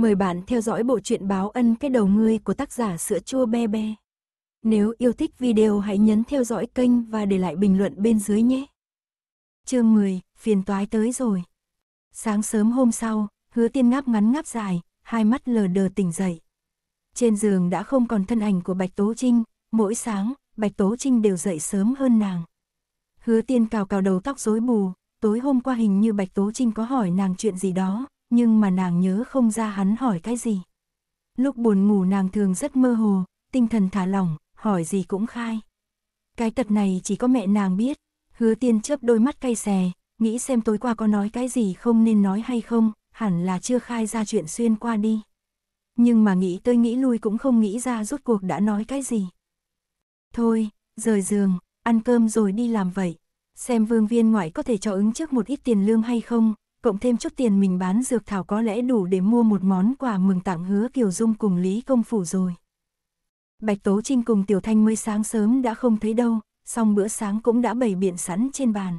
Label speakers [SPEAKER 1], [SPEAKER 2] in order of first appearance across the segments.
[SPEAKER 1] Mời bạn theo dõi bộ truyện báo ân cái đầu ngươi của tác giả sữa chua be be. Nếu yêu thích video hãy nhấn theo dõi kênh và để lại bình luận bên dưới nhé. Chương 10, phiền toái tới rồi. Sáng sớm hôm sau, hứa tiên ngáp ngắn ngáp dài, hai mắt lờ đờ tỉnh dậy. Trên giường đã không còn thân ảnh của Bạch Tố Trinh, mỗi sáng, Bạch Tố Trinh đều dậy sớm hơn nàng. Hứa tiên cào cào đầu tóc rối bù, tối hôm qua hình như Bạch Tố Trinh có hỏi nàng chuyện gì đó, nhưng mà nàng nhớ không ra hắn hỏi cái gì. Lúc buồn ngủ nàng thường rất mơ hồ, tinh thần thả lỏng, hỏi gì cũng khai. Cái tật này chỉ có mẹ nàng biết, hứa tiên chớp đôi mắt cay xè, nghĩ xem tối qua có nói cái gì không nên nói hay không, hẳn là chưa khai ra chuyện xuyên qua đi. Nhưng mà nghĩ tới nghĩ lui cũng không nghĩ ra rốt cuộc đã nói cái gì. Thôi, rời giường, ăn cơm rồi đi làm vậy, xem vương viên ngoại có thể cho ứng trước một ít tiền lương hay không, cộng thêm chút tiền mình bán dược thảo có lẽ đủ để mua một món quà mừng tặng hứa Kiều Dung cùng Lý Công Phủ rồi. Bạch Tố Trinh cùng Tiểu Thanh mới sáng sớm đã không thấy đâu, xong bữa sáng cũng đã bày biện sẵn trên bàn.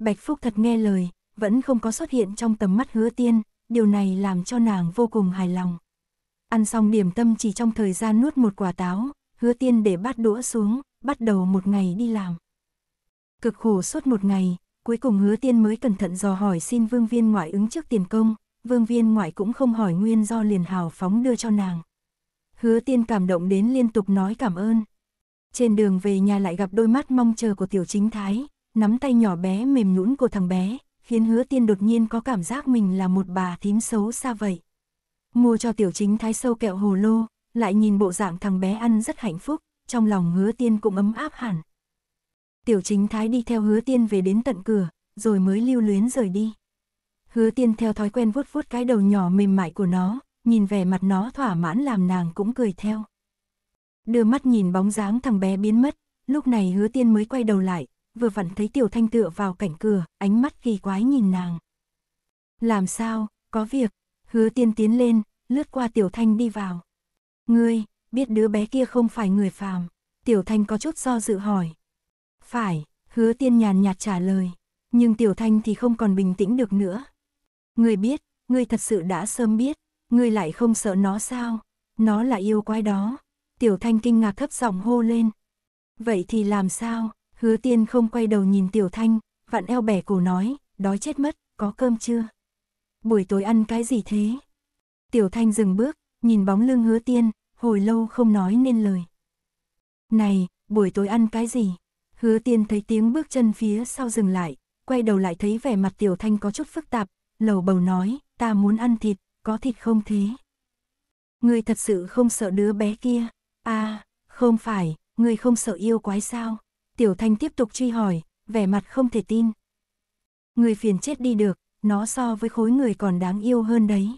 [SPEAKER 1] Bạch Phúc thật nghe lời, vẫn không có xuất hiện trong tầm mắt hứa tiên, điều này làm cho nàng vô cùng hài lòng. Ăn xong điểm tâm chỉ trong thời gian nuốt một quả táo, hứa tiên để bát đũa xuống, bắt đầu một ngày đi làm. Cực khổ suốt một ngày, Cuối cùng hứa tiên mới cẩn thận dò hỏi xin vương viên ngoại ứng trước tiền công, vương viên ngoại cũng không hỏi nguyên do liền hào phóng đưa cho nàng. Hứa tiên cảm động đến liên tục nói cảm ơn. Trên đường về nhà lại gặp đôi mắt mong chờ của tiểu chính thái, nắm tay nhỏ bé mềm nhũn của thằng bé, khiến hứa tiên đột nhiên có cảm giác mình là một bà thím xấu xa vậy. Mua cho tiểu chính thái sâu kẹo hồ lô, lại nhìn bộ dạng thằng bé ăn rất hạnh phúc, trong lòng hứa tiên cũng ấm áp hẳn. Tiểu chính thái đi theo hứa tiên về đến tận cửa, rồi mới lưu luyến rời đi. Hứa tiên theo thói quen vuốt vuốt cái đầu nhỏ mềm mại của nó, nhìn vẻ mặt nó thỏa mãn làm nàng cũng cười theo. Đưa mắt nhìn bóng dáng thằng bé biến mất, lúc này hứa tiên mới quay đầu lại, vừa vặn thấy tiểu thanh tựa vào cảnh cửa, ánh mắt kỳ quái nhìn nàng. Làm sao, có việc, hứa tiên tiến lên, lướt qua tiểu thanh đi vào. Ngươi, biết đứa bé kia không phải người phàm, tiểu thanh có chút do dự hỏi, phải, hứa tiên nhàn nhạt trả lời, nhưng Tiểu Thanh thì không còn bình tĩnh được nữa. Ngươi biết, ngươi thật sự đã sớm biết, ngươi lại không sợ nó sao? Nó là yêu quái đó. Tiểu Thanh kinh ngạc thấp giọng hô lên. Vậy thì làm sao? Hứa tiên không quay đầu nhìn Tiểu Thanh, vặn eo bẻ cổ nói, đói chết mất, có cơm chưa? Buổi tối ăn cái gì thế? Tiểu Thanh dừng bước, nhìn bóng lưng hứa tiên, hồi lâu không nói nên lời. Này, buổi tối ăn cái gì? Hứa tiên thấy tiếng bước chân phía sau dừng lại, quay đầu lại thấy vẻ mặt tiểu thanh có chút phức tạp, lầu bầu nói, ta muốn ăn thịt, có thịt không thế? Người thật sự không sợ đứa bé kia? À, không phải, người không sợ yêu quái sao? Tiểu thanh tiếp tục truy hỏi, vẻ mặt không thể tin. Người phiền chết đi được, nó so với khối người còn đáng yêu hơn đấy.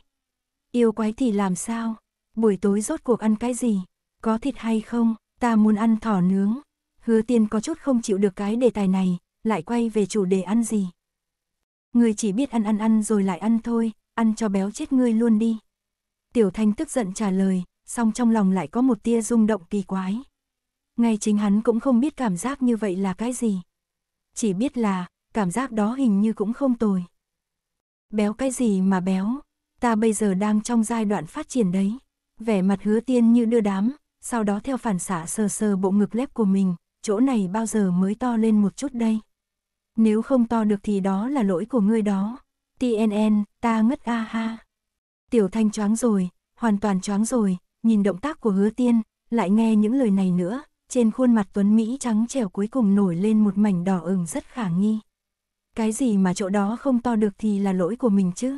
[SPEAKER 1] Yêu quái thì làm sao? Buổi tối rốt cuộc ăn cái gì? Có thịt hay không? Ta muốn ăn thỏ nướng. Hứa tiên có chút không chịu được cái đề tài này, lại quay về chủ đề ăn gì. Người chỉ biết ăn ăn ăn rồi lại ăn thôi, ăn cho béo chết ngươi luôn đi. Tiểu Thanh tức giận trả lời, song trong lòng lại có một tia rung động kỳ quái. Ngay chính hắn cũng không biết cảm giác như vậy là cái gì. Chỉ biết là, cảm giác đó hình như cũng không tồi. Béo cái gì mà béo, ta bây giờ đang trong giai đoạn phát triển đấy. Vẻ mặt hứa tiên như đưa đám, sau đó theo phản xạ sờ sờ bộ ngực lép của mình, chỗ này bao giờ mới to lên một chút đây? Nếu không to được thì đó là lỗi của ngươi đó. TNN, ta ngất a ha. Tiểu Thanh choáng rồi, hoàn toàn choáng rồi, nhìn động tác của hứa tiên, lại nghe những lời này nữa, trên khuôn mặt Tuấn Mỹ trắng trẻo cuối cùng nổi lên một mảnh đỏ ửng rất khả nghi. Cái gì mà chỗ đó không to được thì là lỗi của mình chứ?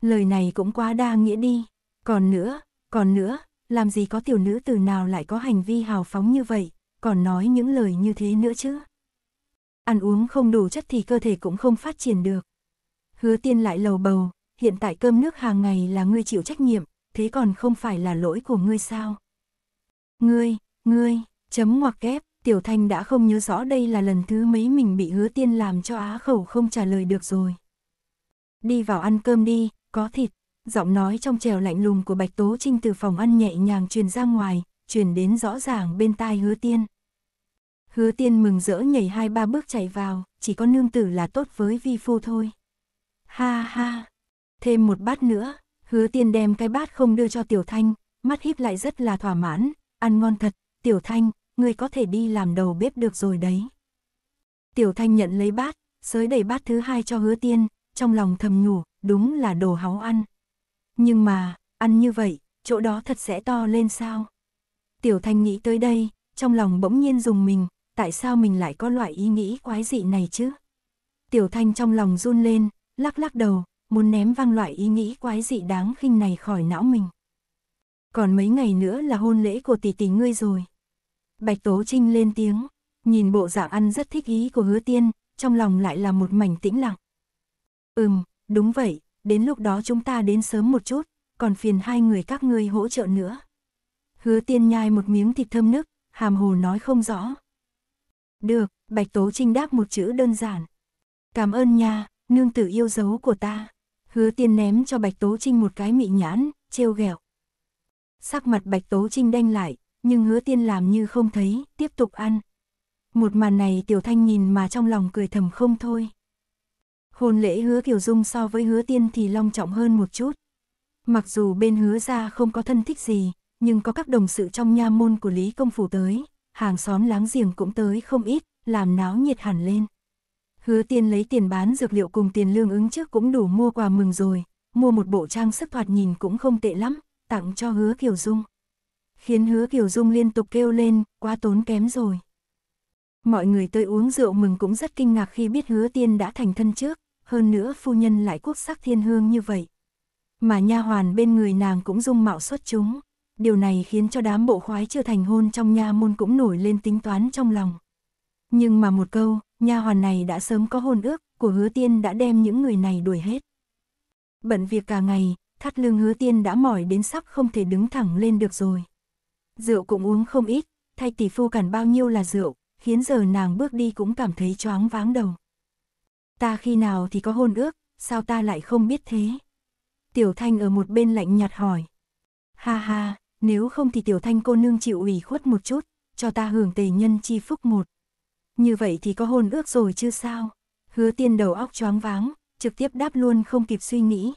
[SPEAKER 1] Lời này cũng quá đa nghĩa đi. Còn nữa, còn nữa, làm gì có tiểu nữ từ nào lại có hành vi hào phóng như vậy, còn nói những lời như thế nữa chứ. Ăn uống không đủ chất thì cơ thể cũng không phát triển được. Hứa tiên lại lầu bầu, hiện tại cơm nước hàng ngày là ngươi chịu trách nhiệm, thế còn không phải là lỗi của ngươi sao? Ngươi, ngươi, chấm ngoặc kép, Tiểu Thanh đã không nhớ rõ đây là lần thứ mấy mình bị hứa tiên làm cho á khẩu không trả lời được rồi. Đi vào ăn cơm đi, có thịt, giọng nói trong trèo lạnh lùng của Bạch Tố Trinh từ phòng ăn nhẹ nhàng truyền ra ngoài, truyền đến rõ ràng bên tai hứa tiên. Hứa tiên mừng rỡ nhảy hai ba bước chạy vào, chỉ có nương tử là tốt với vi phu thôi. Ha ha, thêm một bát nữa, hứa tiên đem cái bát không đưa cho tiểu thanh, mắt híp lại rất là thỏa mãn, ăn ngon thật, tiểu thanh, người có thể đi làm đầu bếp được rồi đấy. Tiểu thanh nhận lấy bát, sới đầy bát thứ hai cho hứa tiên, trong lòng thầm nhủ, đúng là đồ háu ăn. Nhưng mà, ăn như vậy, chỗ đó thật sẽ to lên sao? Tiểu thanh nghĩ tới đây, trong lòng bỗng nhiên dùng mình, tại sao mình lại có loại ý nghĩ quái dị này chứ? Tiểu Thanh trong lòng run lên, lắc lắc đầu, muốn ném văng loại ý nghĩ quái dị đáng khinh này khỏi não mình. Còn mấy ngày nữa là hôn lễ của tỷ tỷ ngươi rồi. Bạch Tố Trinh lên tiếng, nhìn bộ dạng ăn rất thích ý của hứa tiên, trong lòng lại là một mảnh tĩnh lặng. Ừm, đúng vậy, đến lúc đó chúng ta đến sớm một chút, còn phiền hai người các ngươi hỗ trợ nữa. Hứa tiên nhai một miếng thịt thơm nức, hàm hồ nói không rõ, được, Bạch Tố Trinh đáp một chữ đơn giản. Cảm ơn nha, nương tử yêu dấu của ta. Hứa tiên ném cho Bạch Tố Trinh một cái mị nhãn, trêu ghẹo. Sắc mặt Bạch Tố Trinh đanh lại, nhưng hứa tiên làm như không thấy, tiếp tục ăn. Một màn này Tiểu Thanh nhìn mà trong lòng cười thầm không thôi. Hôn lễ hứa Kiều Dung so với hứa tiên thì long trọng hơn một chút. Mặc dù bên hứa ra không có thân thích gì, nhưng có các đồng sự trong nha môn của Lý Công Phủ tới, hàng xóm láng giềng cũng tới không ít, làm náo nhiệt hẳn lên. Hứa tiên lấy tiền bán dược liệu cùng tiền lương ứng trước cũng đủ mua quà mừng rồi, mua một bộ trang sức thoạt nhìn cũng không tệ lắm, tặng cho hứa Kiều Dung. Khiến hứa Kiều Dung liên tục kêu lên, quá tốn kém rồi. Mọi người tới uống rượu mừng cũng rất kinh ngạc khi biết hứa tiên đã thành thân trước, hơn nữa phu nhân lại quốc sắc thiên hương như vậy. Mà nha hoàn bên người nàng cũng dung mạo xuất chúng. Điều này khiến cho đám bộ khoái chưa thành hôn trong nha môn cũng nổi lên tính toán trong lòng. Nhưng mà một câu, nha hoàn này đã sớm có hôn ước, của hứa tiên đã đem những người này đuổi hết. Bận việc cả ngày, thắt lưng hứa tiên đã mỏi đến sắp không thể đứng thẳng lên được rồi. Rượu cũng uống không ít, thay tỷ phu cản bao nhiêu là rượu, khiến giờ nàng bước đi cũng cảm thấy choáng váng đầu. Ta khi nào thì có hôn ước, sao ta lại không biết thế? Tiểu Thanh ở một bên lạnh nhạt hỏi. Ha ha, nếu không thì tiểu thanh cô nương chịu ủy khuất một chút, cho ta hưởng tề nhân chi phúc một. Như vậy thì có hôn ước rồi chứ sao? Hứa tiên đầu óc choáng váng, trực tiếp đáp luôn không kịp suy nghĩ.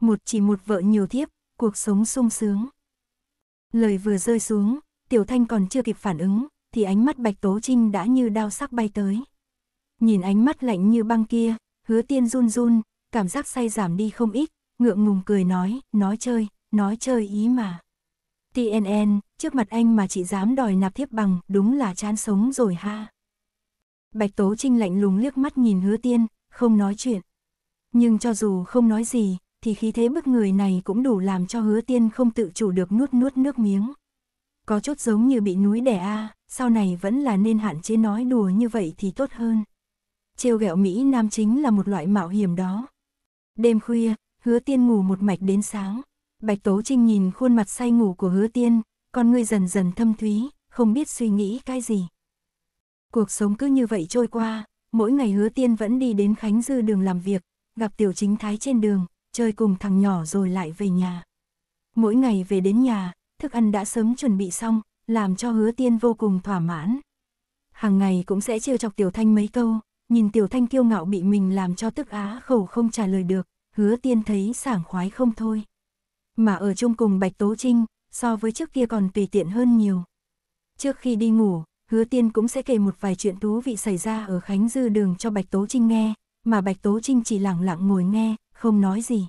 [SPEAKER 1] Một chỉ một vợ nhiều thiếp, cuộc sống sung sướng. Lời vừa rơi xuống, tiểu thanh còn chưa kịp phản ứng, thì ánh mắt bạch tố trinh đã như đao sắc bay tới. Nhìn ánh mắt lạnh như băng kia, hứa tiên run run, cảm giác say giảm đi không ít, ngượng ngùng cười nói, nói chơi, nói chơi ý mà. TNN, trước mặt anh mà chị dám đòi nạp thiếp bằng, đúng là chán sống rồi ha. Bạch Tố Trinh lạnh lùng liếc mắt nhìn hứa tiên, không nói chuyện. Nhưng cho dù không nói gì, thì khí thế bức người này cũng đủ làm cho hứa tiên không tự chủ được nuốt nuốt nước miếng. Có chút giống như bị núi đẻ a, sau này vẫn là nên hạn chế nói đùa như vậy thì tốt hơn. Trêu ghẹo Mỹ Nam chính là một loại mạo hiểm đó. Đêm khuya, hứa tiên ngủ một mạch đến sáng. Bạch Tố Trinh nhìn khuôn mặt say ngủ của hứa tiên, con ngươi dần dần thâm thúy, không biết suy nghĩ cái gì. Cuộc sống cứ như vậy trôi qua, mỗi ngày hứa tiên vẫn đi đến Khánh Dư đường làm việc, gặp tiểu chính thái trên đường, chơi cùng thằng nhỏ rồi lại về nhà. Mỗi ngày về đến nhà, thức ăn đã sớm chuẩn bị xong, làm cho hứa tiên vô cùng thỏa mãn. Hàng ngày cũng sẽ trêu chọc tiểu thanh mấy câu, nhìn tiểu thanh kiêu ngạo bị mình làm cho tức á khẩu không trả lời được, hứa tiên thấy sảng khoái không thôi mà ở chung cùng Bạch Tố Trinh, so với trước kia còn tùy tiện hơn nhiều. Trước khi đi ngủ, hứa tiên cũng sẽ kể một vài chuyện thú vị xảy ra ở Khánh Dư Đường cho Bạch Tố Trinh nghe, mà Bạch Tố Trinh chỉ lặng lặng ngồi nghe, không nói gì.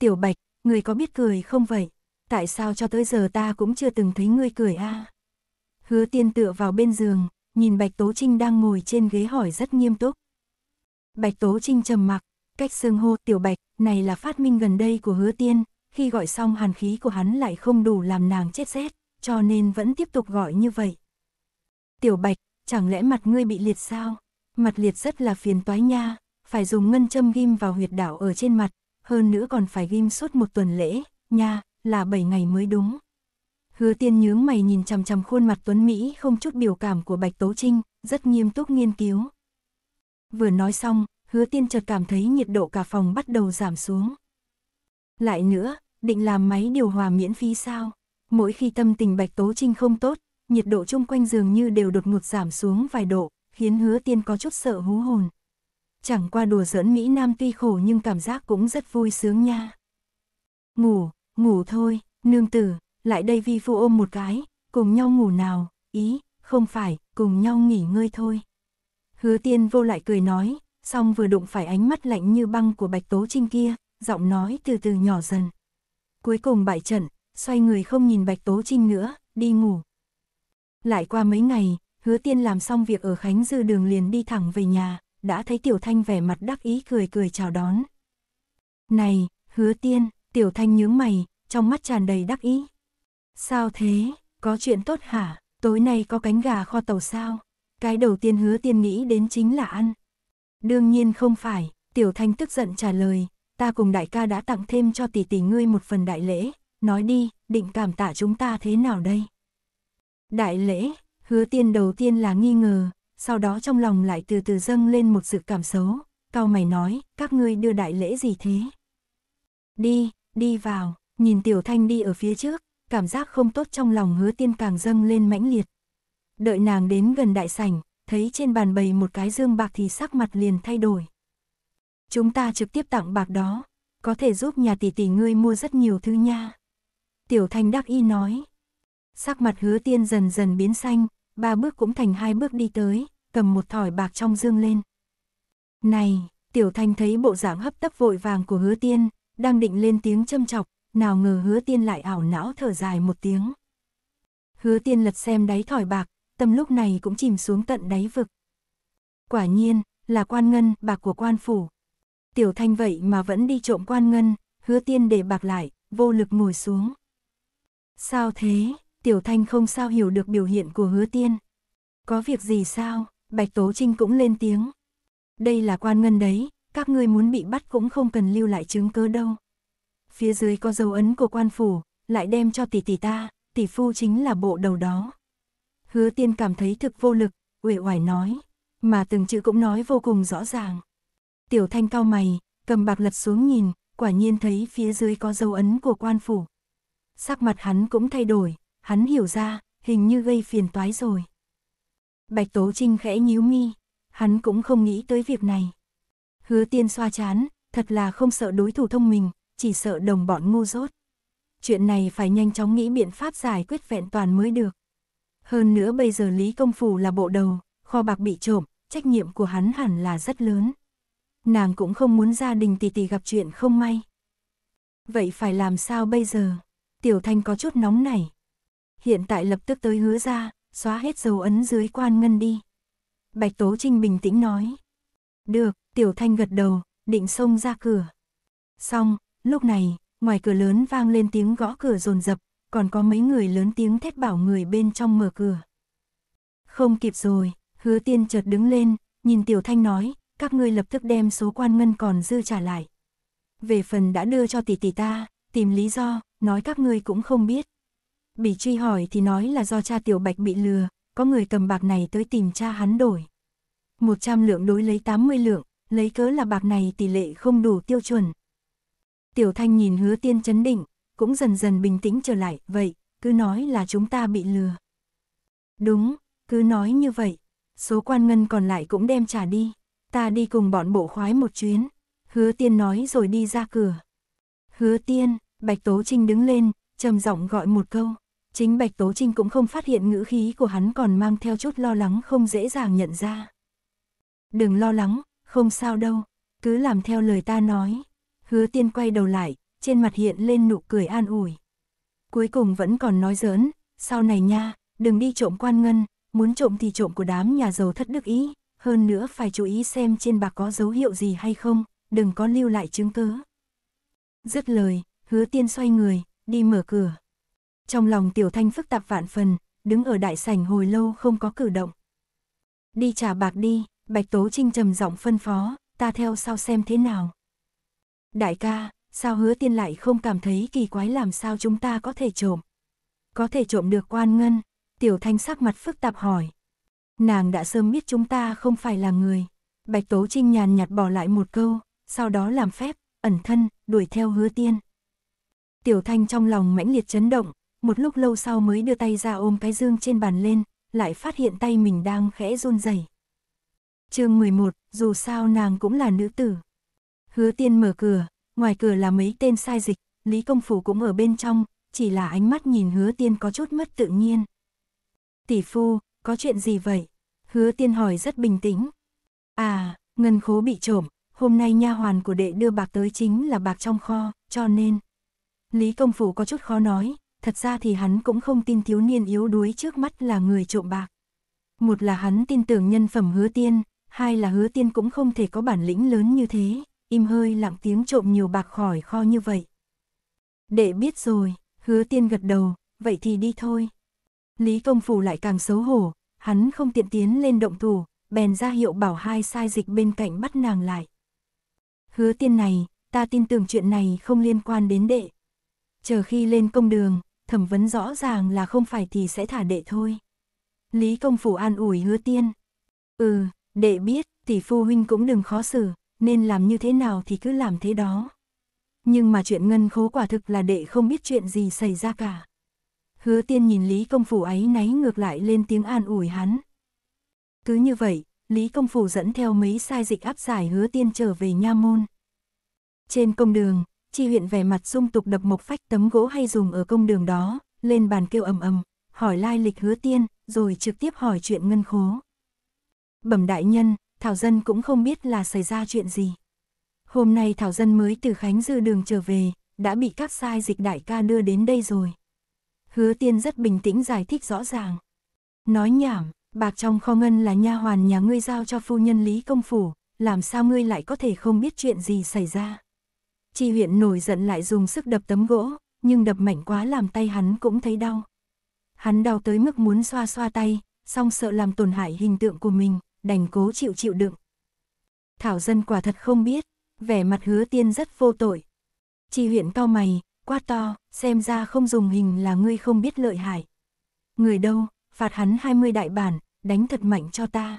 [SPEAKER 1] Tiểu Bạch, người có biết cười không vậy? Tại sao cho tới giờ ta cũng chưa từng thấy ngươi cười a? Hứa tiên tựa vào bên giường, nhìn Bạch Tố Trinh đang ngồi trên ghế hỏi rất nghiêm túc. Bạch Tố Trinh trầm mặc, cách xương hô tiểu bạch này là phát minh gần đây của hứa tiên, khi gọi xong hàn khí của hắn lại không đủ làm nàng chết rét, cho nên vẫn tiếp tục gọi như vậy. Tiểu Bạch, chẳng lẽ mặt ngươi bị liệt sao? Mặt liệt rất là phiền toái nha, phải dùng ngân châm ghim vào huyệt đảo ở trên mặt, hơn nữa còn phải ghim suốt một tuần lễ, nha, là 7 ngày mới đúng. Hứa tiên nhướng mày nhìn chằm chằm khuôn mặt Tuấn Mỹ không chút biểu cảm của Bạch Tố Trinh, rất nghiêm túc nghiên cứu. Vừa nói xong, hứa tiên chợt cảm thấy nhiệt độ cả phòng bắt đầu giảm xuống. Lại nữa, định làm máy điều hòa miễn phí sao? Mỗi khi tâm tình Bạch Tố Trinh không tốt, nhiệt độ chung quanh giường như đều đột ngột giảm xuống vài độ, khiến hứa tiên có chút sợ hú hồn. Chẳng qua đùa giỡn Mỹ Nam tuy khổ nhưng cảm giác cũng rất vui sướng nha. Ngủ, ngủ thôi, nương tử, lại đây vi phu ôm một cái, cùng nhau ngủ nào, ý, không phải, cùng nhau nghỉ ngơi thôi. Hứa tiên vô lại cười nói, xong vừa đụng phải ánh mắt lạnh như băng của Bạch Tố Trinh kia, giọng nói từ từ nhỏ dần cuối cùng bại trận, xoay người không nhìn Bạch Tố Trinh nữa, đi ngủ. Lại qua mấy ngày, hứa tiên làm xong việc ở Khánh Dư đường liền đi thẳng về nhà, đã thấy Tiểu Thanh vẻ mặt đắc ý cười cười chào đón. Này, hứa tiên, Tiểu Thanh nhướng mày, trong mắt tràn đầy đắc ý. Sao thế, có chuyện tốt hả, tối nay có cánh gà kho tàu sao? Cái đầu tiên hứa tiên nghĩ đến chính là ăn. Đương nhiên không phải, Tiểu Thanh tức giận trả lời, ta cùng đại ca đã tặng thêm cho tỷ tỷ ngươi một phần đại lễ, nói đi, định cảm tạ chúng ta thế nào đây? Đại lễ, hứa tiên đầu tiên là nghi ngờ, sau đó trong lòng lại từ từ dâng lên một sự cảm xấu, cao mày nói, các ngươi đưa đại lễ gì thế? Đi, đi vào, nhìn tiểu thanh đi ở phía trước, cảm giác không tốt trong lòng hứa tiên càng dâng lên mãnh liệt. Đợi nàng đến gần đại sảnh, thấy trên bàn bày một cái dương bạc thì sắc mặt liền thay đổi. Chúng ta trực tiếp tặng bạc đó, có thể giúp nhà tỷ tỷ ngươi mua rất nhiều thứ nha. Tiểu Thanh đắc y nói. Sắc mặt hứa tiên dần dần biến xanh, ba bước cũng thành hai bước đi tới, cầm một thỏi bạc trong dương lên. Này, Tiểu Thanh thấy bộ dạng hấp tấp vội vàng của hứa tiên, đang định lên tiếng châm chọc, nào ngờ hứa tiên lại ảo não thở dài một tiếng. Hứa tiên lật xem đáy thỏi bạc, tâm lúc này cũng chìm xuống tận đáy vực. Quả nhiên, là quan ngân, bạc của quan phủ, Tiểu Thanh vậy mà vẫn đi trộm quan ngân, hứa tiên để bạc lại, vô lực ngồi xuống. Sao thế? Tiểu Thanh không sao hiểu được biểu hiện của hứa tiên. Có việc gì sao? Bạch Tố Trinh cũng lên tiếng. Đây là quan ngân đấy, các ngươi muốn bị bắt cũng không cần lưu lại chứng cứ đâu. Phía dưới có dấu ấn của quan phủ, lại đem cho tỷ tỷ ta, tỷ phu chính là bộ đầu đó. Hứa tiên cảm thấy thực vô lực, uể oải nói, mà từng chữ cũng nói vô cùng rõ ràng. Tiểu thanh cao mày, cầm bạc lật xuống nhìn, quả nhiên thấy phía dưới có dấu ấn của quan phủ. Sắc mặt hắn cũng thay đổi, hắn hiểu ra, hình như gây phiền toái rồi. Bạch Tố Trinh khẽ nhíu mi, hắn cũng không nghĩ tới việc này. Hứa tiên xoa chán, thật là không sợ đối thủ thông mình, chỉ sợ đồng bọn ngu dốt. Chuyện này phải nhanh chóng nghĩ biện pháp giải quyết vẹn toàn mới được. Hơn nữa bây giờ Lý Công Phủ là bộ đầu, kho bạc bị trộm, trách nhiệm của hắn hẳn là rất lớn nàng cũng không muốn gia đình tỷ tỷ gặp chuyện không may. Vậy phải làm sao bây giờ? Tiểu Thanh có chút nóng nảy. Hiện tại lập tức tới hứa ra, xóa hết dấu ấn dưới quan ngân đi. Bạch Tố Trinh bình tĩnh nói. Được, Tiểu Thanh gật đầu, định xông ra cửa. Xong, lúc này, ngoài cửa lớn vang lên tiếng gõ cửa rồn rập, còn có mấy người lớn tiếng thét bảo người bên trong mở cửa. Không kịp rồi, hứa tiên chợt đứng lên, nhìn Tiểu Thanh nói, các ngươi lập tức đem số quan ngân còn dư trả lại. Về phần đã đưa cho tỷ tỷ ta, tìm lý do, nói các ngươi cũng không biết. Bị truy hỏi thì nói là do cha Tiểu Bạch bị lừa, có người cầm bạc này tới tìm cha hắn đổi. 100 lượng đối lấy 80 lượng, lấy cớ là bạc này tỷ lệ không đủ tiêu chuẩn. Tiểu Thanh nhìn hứa tiên chấn định, cũng dần dần bình tĩnh trở lại, vậy, cứ nói là chúng ta bị lừa. Đúng, cứ nói như vậy, số quan ngân còn lại cũng đem trả đi ta đi cùng bọn bộ khoái một chuyến. Hứa tiên nói rồi đi ra cửa. Hứa tiên, Bạch Tố Trinh đứng lên, trầm giọng gọi một câu. Chính Bạch Tố Trinh cũng không phát hiện ngữ khí của hắn còn mang theo chút lo lắng không dễ dàng nhận ra. Đừng lo lắng, không sao đâu, cứ làm theo lời ta nói. Hứa tiên quay đầu lại, trên mặt hiện lên nụ cười an ủi. Cuối cùng vẫn còn nói giỡn, sau này nha, đừng đi trộm quan ngân, muốn trộm thì trộm của đám nhà giàu thất đức ý, hơn nữa phải chú ý xem trên bạc có dấu hiệu gì hay không, đừng có lưu lại chứng cứ. Dứt lời, hứa tiên xoay người, đi mở cửa. Trong lòng tiểu thanh phức tạp vạn phần, đứng ở đại sảnh hồi lâu không có cử động. Đi trả bạc đi, Bạch Tố Trinh trầm giọng phân phó, ta theo sau xem thế nào. Đại ca, sao hứa tiên lại không cảm thấy kỳ quái làm sao chúng ta có thể trộm? Có thể trộm được quan ngân, tiểu thanh sắc mặt phức tạp hỏi. Nàng đã sớm biết chúng ta không phải là người. Bạch Tố Trinh nhàn nhạt bỏ lại một câu, sau đó làm phép, ẩn thân, đuổi theo hứa tiên. Tiểu Thanh trong lòng mãnh liệt chấn động, một lúc lâu sau mới đưa tay ra ôm cái dương trên bàn lên, lại phát hiện tay mình đang khẽ run rẩy. chương 11, dù sao nàng cũng là nữ tử. Hứa tiên mở cửa, ngoài cửa là mấy tên sai dịch, Lý Công Phủ cũng ở bên trong, chỉ là ánh mắt nhìn hứa tiên có chút mất tự nhiên. Tỷ phu, có chuyện gì vậy? Hứa tiên hỏi rất bình tĩnh. À, ngân khố bị trộm, hôm nay nha hoàn của đệ đưa bạc tới chính là bạc trong kho, cho nên. Lý công phủ có chút khó nói, thật ra thì hắn cũng không tin thiếu niên yếu đuối trước mắt là người trộm bạc. Một là hắn tin tưởng nhân phẩm hứa tiên, hai là hứa tiên cũng không thể có bản lĩnh lớn như thế, im hơi lặng tiếng trộm nhiều bạc khỏi kho như vậy. Đệ biết rồi, hứa tiên gật đầu, vậy thì đi thôi. Lý Công Phủ lại càng xấu hổ, hắn không tiện tiến lên động thủ, bèn ra hiệu bảo hai sai dịch bên cạnh bắt nàng lại. Hứa tiên này, ta tin tưởng chuyện này không liên quan đến đệ. Chờ khi lên công đường, thẩm vấn rõ ràng là không phải thì sẽ thả đệ thôi. Lý Công Phủ an ủi hứa tiên. Ừ, đệ biết, tỷ phu huynh cũng đừng khó xử, nên làm như thế nào thì cứ làm thế đó. Nhưng mà chuyện ngân khố quả thực là đệ không biết chuyện gì xảy ra cả hứa tiên nhìn Lý Công Phủ ấy náy ngược lại lên tiếng an ủi hắn. Cứ như vậy, Lý Công Phủ dẫn theo mấy sai dịch áp giải hứa tiên trở về nha môn. Trên công đường, chi huyện vẻ mặt sung tục đập mộc phách tấm gỗ hay dùng ở công đường đó, lên bàn kêu ầm ầm, hỏi lai lịch hứa tiên, rồi trực tiếp hỏi chuyện ngân khố. Bẩm đại nhân, Thảo Dân cũng không biết là xảy ra chuyện gì. Hôm nay Thảo Dân mới từ Khánh Dư đường trở về, đã bị các sai dịch đại ca đưa đến đây rồi hứa tiên rất bình tĩnh giải thích rõ ràng. Nói nhảm, bạc trong kho ngân là nha hoàn nhà ngươi giao cho phu nhân Lý Công Phủ, làm sao ngươi lại có thể không biết chuyện gì xảy ra. Chi huyện nổi giận lại dùng sức đập tấm gỗ, nhưng đập mạnh quá làm tay hắn cũng thấy đau. Hắn đau tới mức muốn xoa xoa tay, song sợ làm tổn hại hình tượng của mình, đành cố chịu chịu đựng. Thảo dân quả thật không biết, vẻ mặt hứa tiên rất vô tội. Chi huyện cao mày, quá to, xem ra không dùng hình là ngươi không biết lợi hại. Người đâu, phạt hắn 20 đại bản, đánh thật mạnh cho ta.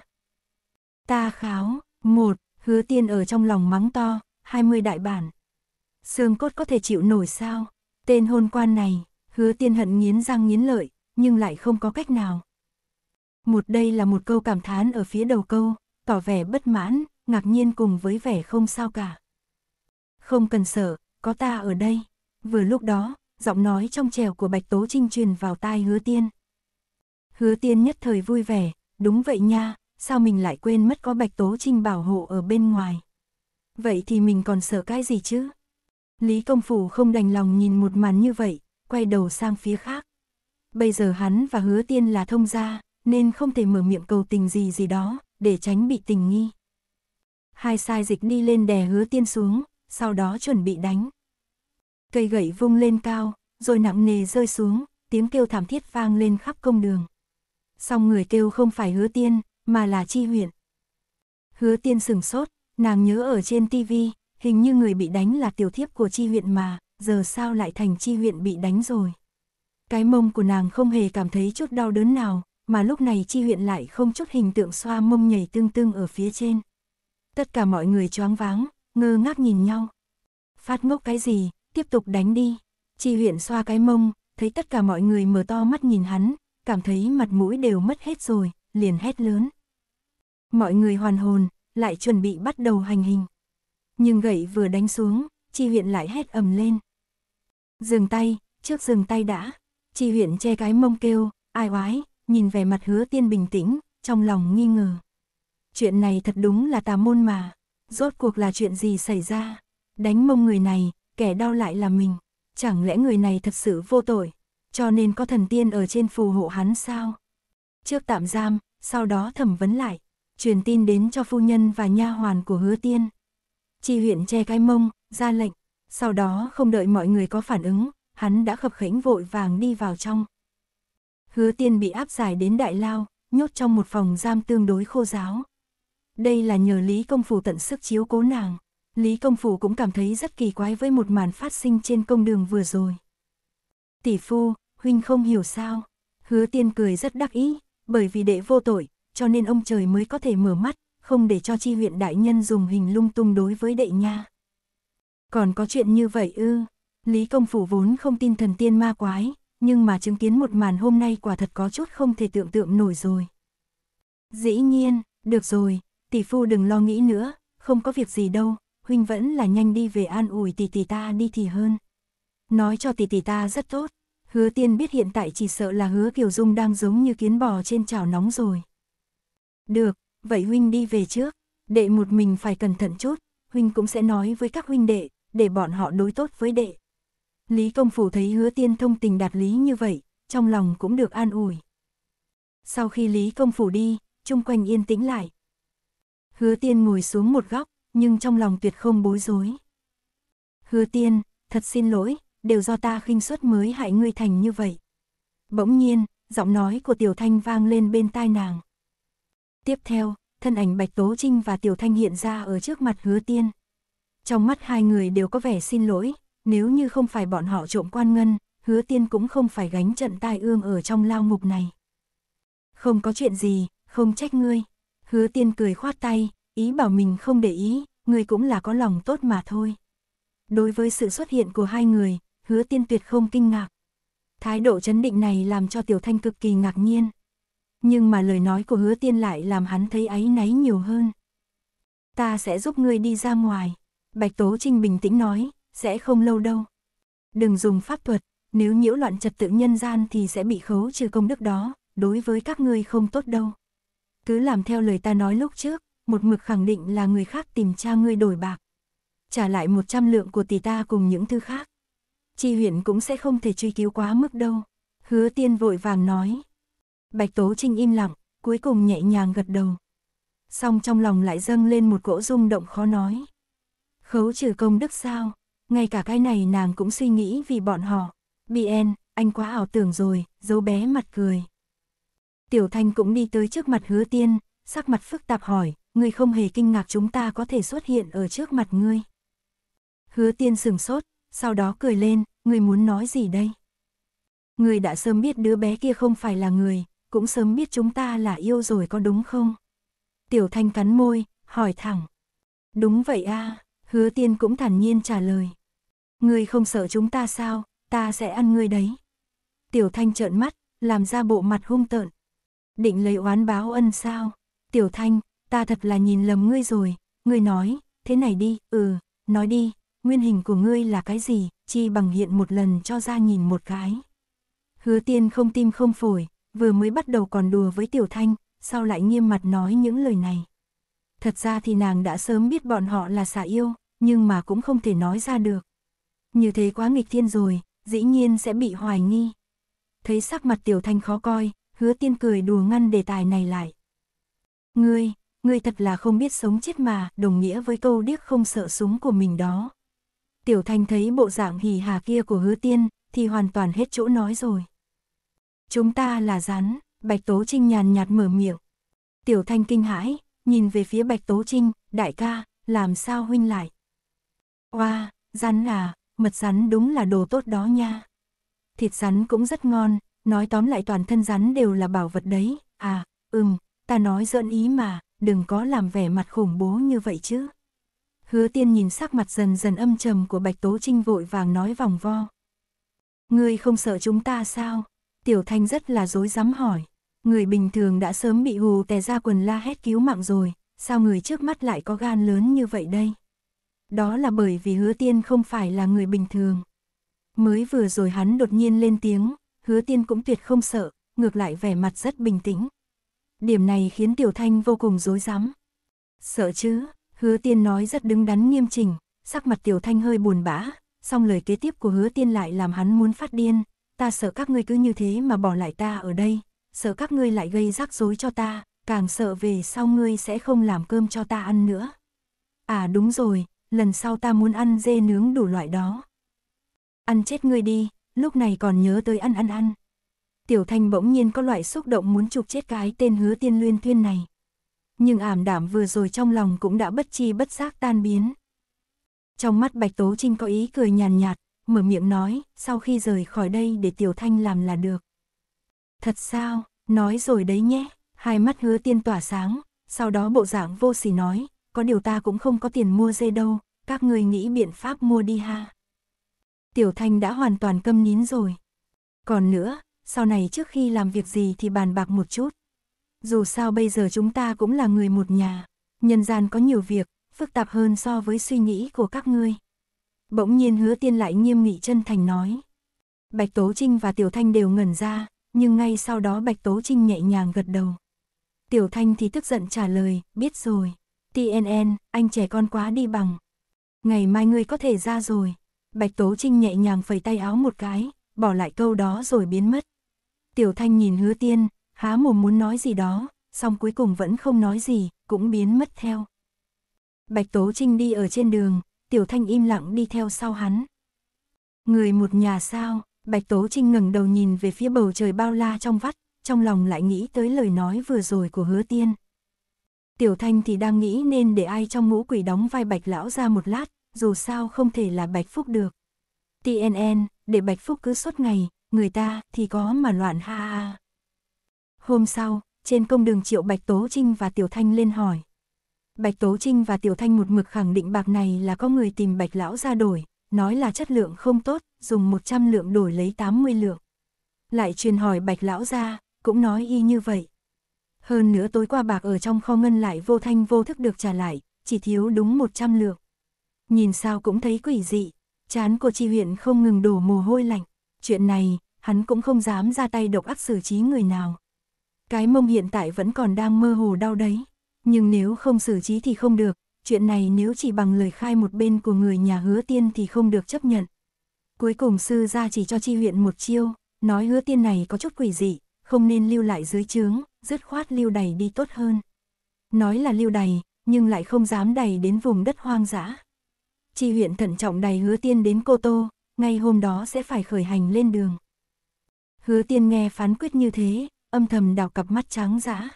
[SPEAKER 1] Ta kháo, một, hứa tiên ở trong lòng mắng to, 20 đại bản. Sương cốt có thể chịu nổi sao? Tên hôn quan này, hứa tiên hận nghiến răng nghiến lợi, nhưng lại không có cách nào. Một đây là một câu cảm thán ở phía đầu câu, tỏ vẻ bất mãn, ngạc nhiên cùng với vẻ không sao cả. Không cần sợ, có ta ở đây. Vừa lúc đó, giọng nói trong trèo của Bạch Tố Trinh truyền vào tai hứa tiên. Hứa tiên nhất thời vui vẻ, đúng vậy nha, sao mình lại quên mất có Bạch Tố Trinh bảo hộ ở bên ngoài. Vậy thì mình còn sợ cái gì chứ? Lý Công Phủ không đành lòng nhìn một màn như vậy, quay đầu sang phía khác. Bây giờ hắn và hứa tiên là thông gia, nên không thể mở miệng cầu tình gì gì đó, để tránh bị tình nghi. Hai sai dịch đi lên đè hứa tiên xuống, sau đó chuẩn bị đánh. Cây gậy vung lên cao, rồi nặng nề rơi xuống, tiếng kêu thảm thiết vang lên khắp công đường. Song người kêu không phải hứa tiên, mà là chi huyện. Hứa tiên sừng sốt, nàng nhớ ở trên tivi, hình như người bị đánh là tiểu thiếp của chi huyện mà, giờ sao lại thành chi huyện bị đánh rồi. Cái mông của nàng không hề cảm thấy chút đau đớn nào, mà lúc này chi huyện lại không chút hình tượng xoa mông nhảy tương tương ở phía trên. Tất cả mọi người choáng váng, ngơ ngác nhìn nhau. Phát ngốc cái gì, tiếp tục đánh đi. Chi huyện xoa cái mông, thấy tất cả mọi người mở to mắt nhìn hắn, cảm thấy mặt mũi đều mất hết rồi, liền hét lớn. Mọi người hoàn hồn, lại chuẩn bị bắt đầu hành hình. Nhưng gậy vừa đánh xuống, chi huyện lại hét ầm lên. Dừng tay, trước dừng tay đã. Chi huyện che cái mông kêu, ai oái, nhìn về mặt hứa tiên bình tĩnh, trong lòng nghi ngờ. Chuyện này thật đúng là tà môn mà. Rốt cuộc là chuyện gì xảy ra? Đánh mông người này, kẻ đau lại là mình. Chẳng lẽ người này thật sự vô tội, cho nên có thần tiên ở trên phù hộ hắn sao? Trước tạm giam, sau đó thẩm vấn lại, truyền tin đến cho phu nhân và nha hoàn của hứa tiên. Chi huyện che cái mông, ra lệnh, sau đó không đợi mọi người có phản ứng, hắn đã khập khẽnh vội vàng đi vào trong. Hứa tiên bị áp giải đến đại lao, nhốt trong một phòng giam tương đối khô giáo. Đây là nhờ Lý Công Phù tận sức chiếu cố nàng. Lý Công Phủ cũng cảm thấy rất kỳ quái với một màn phát sinh trên công đường vừa rồi. Tỷ phu, huynh không hiểu sao. Hứa tiên cười rất đắc ý, bởi vì đệ vô tội, cho nên ông trời mới có thể mở mắt, không để cho chi huyện đại nhân dùng hình lung tung đối với đệ nha. Còn có chuyện như vậy ư, Lý Công Phủ vốn không tin thần tiên ma quái, nhưng mà chứng kiến một màn hôm nay quả thật có chút không thể tưởng tượng nổi rồi. Dĩ nhiên, được rồi, tỷ phu đừng lo nghĩ nữa, không có việc gì đâu, huynh vẫn là nhanh đi về an ủi tỷ tỷ ta đi thì hơn. Nói cho tỷ tỷ ta rất tốt, hứa tiên biết hiện tại chỉ sợ là hứa Kiều Dung đang giống như kiến bò trên chảo nóng rồi. Được, vậy huynh đi về trước, đệ một mình phải cẩn thận chút, huynh cũng sẽ nói với các huynh đệ, để bọn họ đối tốt với đệ. Lý công phủ thấy hứa tiên thông tình đạt lý như vậy, trong lòng cũng được an ủi. Sau khi Lý công phủ đi, chung quanh yên tĩnh lại. Hứa tiên ngồi xuống một góc, nhưng trong lòng tuyệt không bối rối. Hứa tiên, thật xin lỗi, đều do ta khinh suất mới hại ngươi thành như vậy. Bỗng nhiên, giọng nói của Tiểu Thanh vang lên bên tai nàng. Tiếp theo, thân ảnh Bạch Tố Trinh và Tiểu Thanh hiện ra ở trước mặt hứa tiên. Trong mắt hai người đều có vẻ xin lỗi, nếu như không phải bọn họ trộm quan ngân, hứa tiên cũng không phải gánh trận tai ương ở trong lao ngục này. Không có chuyện gì, không trách ngươi. Hứa tiên cười khoát tay, ý bảo mình không để ý, người cũng là có lòng tốt mà thôi. Đối với sự xuất hiện của hai người, hứa tiên tuyệt không kinh ngạc. Thái độ chấn định này làm cho Tiểu Thanh cực kỳ ngạc nhiên. Nhưng mà lời nói của hứa tiên lại làm hắn thấy áy náy nhiều hơn. Ta sẽ giúp ngươi đi ra ngoài. Bạch Tố Trinh bình tĩnh nói, sẽ không lâu đâu. Đừng dùng pháp thuật, nếu nhiễu loạn trật tự nhân gian thì sẽ bị khấu trừ công đức đó, đối với các ngươi không tốt đâu. Cứ làm theo lời ta nói lúc trước, một mực khẳng định là người khác tìm cha ngươi đổi bạc. Trả lại 100 lượng của tỷ ta cùng những thứ khác. Chi huyện cũng sẽ không thể truy cứu quá mức đâu. Hứa tiên vội vàng nói. Bạch Tố Trinh im lặng, cuối cùng nhẹ nhàng gật đầu. Xong trong lòng lại dâng lên một cỗ rung động khó nói. Khấu trừ công đức sao, ngay cả cái này nàng cũng suy nghĩ vì bọn họ. BN, anh quá ảo tưởng rồi, dấu bé mặt cười. Tiểu Thanh cũng đi tới trước mặt hứa tiên, sắc mặt phức tạp hỏi, ngươi không hề kinh ngạc chúng ta có thể xuất hiện ở trước mặt ngươi. Hứa tiên sừng sốt, sau đó cười lên, ngươi muốn nói gì đây? Ngươi đã sớm biết đứa bé kia không phải là người, cũng sớm biết chúng ta là yêu rồi có đúng không? Tiểu thanh cắn môi, hỏi thẳng. Đúng vậy a à, hứa tiên cũng thản nhiên trả lời. Ngươi không sợ chúng ta sao, ta sẽ ăn ngươi đấy. Tiểu thanh trợn mắt, làm ra bộ mặt hung tợn. Định lấy oán báo ân sao? Tiểu thanh, ta thật là nhìn lầm ngươi rồi, ngươi nói, thế này đi, ừ, nói đi, nguyên hình của ngươi là cái gì, chi bằng hiện một lần cho ra nhìn một cái. Hứa tiên không tim không phổi, vừa mới bắt đầu còn đùa với tiểu thanh, sau lại nghiêm mặt nói những lời này. Thật ra thì nàng đã sớm biết bọn họ là xả yêu, nhưng mà cũng không thể nói ra được. Như thế quá nghịch thiên rồi, dĩ nhiên sẽ bị hoài nghi. Thấy sắc mặt tiểu thanh khó coi, hứa tiên cười đùa ngăn đề tài này lại. Ngươi, ngươi thật là không biết sống chết mà, đồng nghĩa với câu điếc không sợ súng của mình đó. Tiểu Thanh thấy bộ dạng hì hà kia của hứa tiên, thì hoàn toàn hết chỗ nói rồi. Chúng ta là rắn, Bạch Tố Trinh nhàn nhạt mở miệng. Tiểu Thanh kinh hãi, nhìn về phía Bạch Tố Trinh, đại ca, làm sao huynh lại? Oa, rắn à, mật rắn đúng là đồ tốt đó nha. Thịt rắn cũng rất ngon, nói tóm lại toàn thân rắn đều là bảo vật đấy, à, ừm, ta nói dợn ý mà, đừng có làm vẻ mặt khủng bố như vậy chứ. Hứa tiên nhìn sắc mặt dần dần âm trầm của Bạch Tố Trinh vội vàng nói vòng vo. Ngươi không sợ chúng ta sao? Tiểu Thanh rất là dối dám hỏi. Người bình thường đã sớm bị hù tè ra quần la hét cứu mạng rồi, sao người trước mắt lại có gan lớn như vậy đây? Đó là bởi vì hứa tiên không phải là người bình thường. Mới vừa rồi hắn đột nhiên lên tiếng, hứa tiên cũng tuyệt không sợ, ngược lại vẻ mặt rất bình tĩnh. Điểm này khiến Tiểu Thanh vô cùng rối rắm. Sợ chứ, hứa tiên nói rất đứng đắn nghiêm trình, sắc mặt Tiểu Thanh hơi buồn bã, song lời kế tiếp của hứa tiên lại làm hắn muốn phát điên. Ta sợ các ngươi cứ như thế mà bỏ lại ta ở đây, sợ các ngươi lại gây rắc rối cho ta, càng sợ về sau ngươi sẽ không làm cơm cho ta ăn nữa. À đúng rồi, lần sau ta muốn ăn dê nướng đủ loại đó. Ăn chết ngươi đi, lúc này còn nhớ tới ăn ăn ăn. Tiểu Thanh bỗng nhiên có loại xúc động muốn chụp chết cái tên hứa tiên luyên thuyên này. Nhưng ảm đảm vừa rồi trong lòng cũng đã bất chi bất giác tan biến. Trong mắt Bạch Tố Trinh có ý cười nhàn nhạt, nhạt, mở miệng nói, sau khi rời khỏi đây để Tiểu Thanh làm là được. Thật sao, nói rồi đấy nhé, hai mắt hứa tiên tỏa sáng, sau đó bộ dạng vô sỉ nói, có điều ta cũng không có tiền mua dê đâu, các người nghĩ biện pháp mua đi ha. Tiểu Thanh đã hoàn toàn câm nín rồi. Còn nữa, sau này trước khi làm việc gì thì bàn bạc một chút. Dù sao bây giờ chúng ta cũng là người một nhà, nhân gian có nhiều việc, phức tạp hơn so với suy nghĩ của các ngươi. Bỗng nhiên hứa tiên lại nghiêm nghị chân thành nói. Bạch Tố Trinh và Tiểu Thanh đều ngẩn ra, nhưng ngay sau đó Bạch Tố Trinh nhẹ nhàng gật đầu. Tiểu Thanh thì tức giận trả lời, biết rồi. TNN, anh trẻ con quá đi bằng. Ngày mai ngươi có thể ra rồi. Bạch Tố Trinh nhẹ nhàng phẩy tay áo một cái, bỏ lại câu đó rồi biến mất. Tiểu Thanh nhìn hứa tiên, há mồm muốn nói gì đó, xong cuối cùng vẫn không nói gì, cũng biến mất theo. Bạch Tố Trinh đi ở trên đường, Tiểu Thanh im lặng đi theo sau hắn. Người một nhà sao, Bạch Tố Trinh ngẩng đầu nhìn về phía bầu trời bao la trong vắt, trong lòng lại nghĩ tới lời nói vừa rồi của hứa tiên. Tiểu Thanh thì đang nghĩ nên để ai trong ngũ quỷ đóng vai Bạch Lão ra một lát, dù sao không thể là Bạch Phúc được. TNN, để Bạch Phúc cứ suốt ngày, người ta thì có mà loạn ha ha. Hôm sau, trên công đường triệu Bạch Tố Trinh và Tiểu Thanh lên hỏi. Bạch Tố Trinh và Tiểu Thanh một mực khẳng định bạc này là có người tìm Bạch Lão ra đổi, nói là chất lượng không tốt, dùng 100 lượng đổi lấy 80 lượng. Lại truyền hỏi Bạch Lão ra, cũng nói y như vậy. Hơn nữa tối qua bạc ở trong kho ngân lại vô thanh vô thức được trả lại, chỉ thiếu đúng 100 lượng. Nhìn sao cũng thấy quỷ dị, chán của chi huyện không ngừng đổ mồ hôi lạnh. Chuyện này, hắn cũng không dám ra tay độc ác xử trí người nào. Cái mông hiện tại vẫn còn đang mơ hồ đau đấy, nhưng nếu không xử trí thì không được, chuyện này nếu chỉ bằng lời khai một bên của người nhà hứa tiên thì không được chấp nhận. Cuối cùng sư ra chỉ cho chi huyện một chiêu, nói hứa tiên này có chút quỷ dị, không nên lưu lại dưới trướng, dứt khoát lưu đầy đi tốt hơn. Nói là lưu đầy nhưng lại không dám đầy đến vùng đất hoang dã. Chi huyện thận trọng đầy hứa tiên đến Cô Tô, ngay hôm đó sẽ phải khởi hành lên đường. Hứa tiên nghe phán quyết như thế, âm thầm đào cặp mắt trắng dã.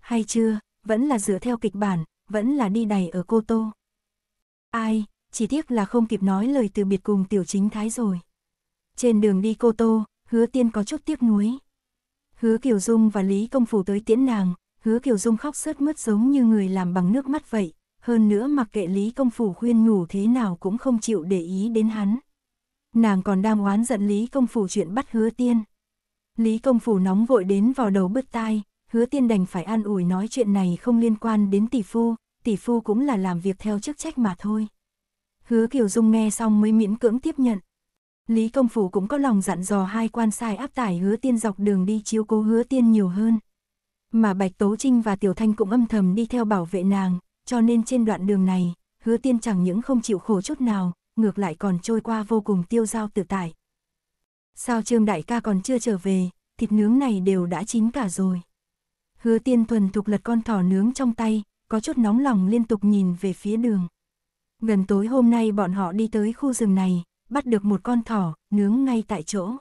[SPEAKER 1] Hay chưa, vẫn là dựa theo kịch bản, vẫn là đi đẩy ở cô tô. Ai, chỉ tiếc là không kịp nói lời từ biệt cùng tiểu chính thái rồi. Trên đường đi cô tô, hứa tiên có chút tiếc nuối. Hứa Kiều Dung và Lý Công Phủ tới tiễn nàng, hứa Kiều Dung khóc sớt mướt giống như người làm bằng nước mắt vậy, hơn nữa mặc kệ Lý Công Phủ khuyên nhủ thế nào cũng không chịu để ý đến hắn. Nàng còn đang oán giận Lý Công Phủ chuyện bắt hứa tiên. Lý công phủ nóng vội đến vào đầu bứt tai, hứa tiên đành phải an ủi nói chuyện này không liên quan đến tỷ phu, tỷ phu cũng là làm việc theo chức trách mà thôi. Hứa Kiều Dung nghe xong mới miễn cưỡng tiếp nhận. Lý Công Phủ cũng có lòng dặn dò hai quan sai áp tải hứa tiên dọc đường đi chiếu cố hứa tiên nhiều hơn. Mà Bạch Tố Trinh và Tiểu Thanh cũng âm thầm đi theo bảo vệ nàng, cho nên trên đoạn đường này, hứa tiên chẳng những không chịu khổ chút nào, ngược lại còn trôi qua vô cùng tiêu dao tự tại. Sao Trương Đại ca còn chưa trở về, thịt nướng này đều đã chín cả rồi. Hứa tiên thuần thục lật con thỏ nướng trong tay, có chút nóng lòng liên tục nhìn về phía đường. Gần tối hôm nay bọn họ đi tới khu rừng này, bắt được một con thỏ, nướng ngay tại chỗ.